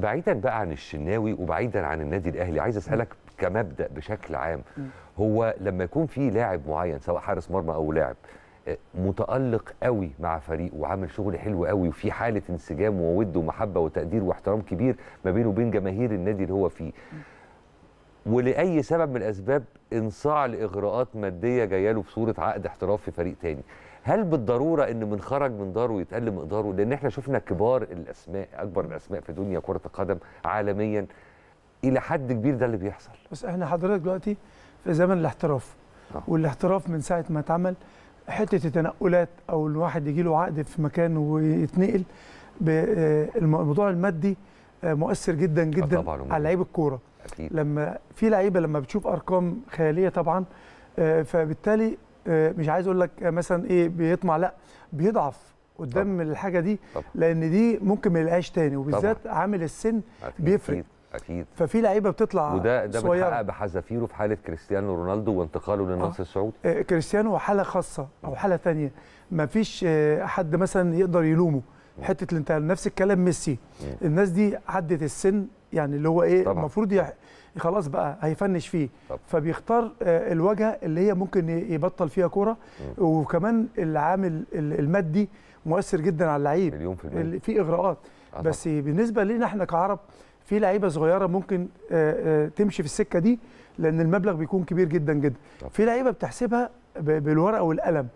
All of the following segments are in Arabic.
بعيدا بقى عن الشناوي وبعيدا عن النادي الاهلي عايز اسالك كمبدا بشكل عام هو لما يكون في لاعب معين سواء حارس مرمى او لاعب آه، متالق قوي مع فريقه وعامل شغل حلو قوي وفي حاله انسجام وود ومحبه وتقدير واحترام كبير ما بينه وبين جماهير النادي اللي هو فيه ولاي سبب من الاسباب انصاع لاغراءات ماديه جايه له في صوره عقد احتراف في فريق تاني هل بالضروره ان من خرج من داره يتقل مقداره لان احنا شفنا كبار الاسماء اكبر الاسماء في دنيا كره القدم عالميا الى حد كبير ده اللي بيحصل بس احنا حضرتك دلوقتي في زمن الاحتراف أوه. والاحتراف من ساعه ما اتعمل حته التنقلات او الواحد يجي له عقد في مكان ويتنقل آه، الموضوع المادي آه، مؤثر جدا جدا على لعيب الكوره أكيد. لما في لعيبه لما بتشوف ارقام خياليه طبعا آه، فبالتالي آه، مش عايز اقول لك مثلا ايه بيطمع لا بيضعف قدام طبعا. الحاجه دي طبعا. لان دي ممكن ما يلاقيهاش تاني وبالذات عامل السن أكيد. بيفرق اكيد اكيد ففي لعيبه بتطلع وده ده بيتحقق بحذافيره في حاله كريستيانو رونالدو وانتقاله للنصر آه. السعودي آه، كريستيانو حاله خاصه او حاله ثانيه ما فيش حد مثلا يقدر يلومه حته الانتقال نفس الكلام ميسي الناس دي عدت السن يعني اللي هو ايه طبعا. المفروض يح... خلاص بقى هيفنش فيه طبعا. فبيختار آه، الوجهه اللي هي ممكن يبطل فيها كوره وكمان العامل المادي مؤثر جدا على اللعيب مليون في المية في اغراءات آه. بس بالنسبه لنا احنا كعرب في لعيبه صغيره ممكن آه، آه، تمشي في السكه دي لان المبلغ بيكون كبير جدا جدا طبعا. في لعيبه بتحسبها بالورقه والقلم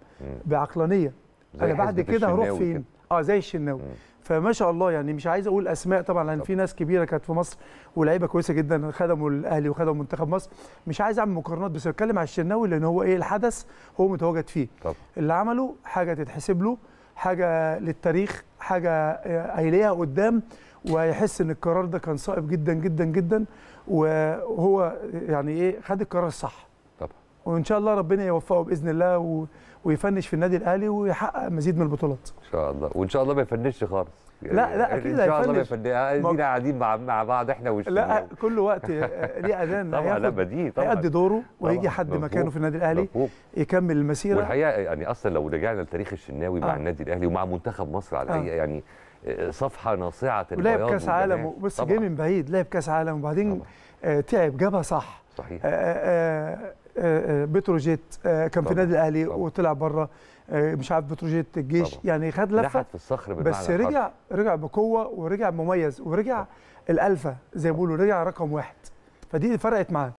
بعقلانيه انا بعد كده هروح فين اه زي الشناوي فما شاء الله يعني مش عايز اقول اسماء طبعا لان في ناس كبيره كانت في مصر ولاعيبه كويسه جدا خدموا الاهلي وخدموا منتخب مصر مش عايز اعمل مقارنات بس بتكلم على الشناوي لان هو ايه الحدث هو متواجد فيه طب. اللي عمله حاجه تتحسب له حاجه للتاريخ حاجه آه، قايليها قدام وهيحس ان القرار ده كان صائب جدا جدا جدا وهو يعني ايه خد القرار الصح وان شاء الله ربنا يوفقه باذن الله و... ويفنش في النادي الاهلي ويحقق مزيد من البطولات ان شاء الله وان شاء الله ما يفنش خالص يعني لا لا يعني اكيد ان شاء الله ما يفنش يعني ادينا قاعدين مع مع بعض احنا وش لا كل وقت ليه اذان طبعا لا بديهي طبعا هيأدي دوره وهيجي حد مفهوم. مكانه في النادي الاهلي مفهوم. يكمل المسيره والحقيقه يعني اصلا لو رجعنا لتاريخ الشناوي آه. مع النادي الاهلي ومع منتخب مصر على آه. الحقيقه يعني، آه. يعني صفحه ناصعه البياض ولعب كاس عالم بس جاي من بعيد لعب كاس عالم وبعدين آه، تعب جابها صح صحيح آه، آه، آه، بتروجيت آه، كان في النادي الاهلي وطلع بره مش عارف بتروجيت الجيش طبعا. يعني خد لفه في الصخر بس رجع رجع بقوه ورجع مميز ورجع الالفه زي ما بيقولوا رجع رقم واحد فدي فرقت معاه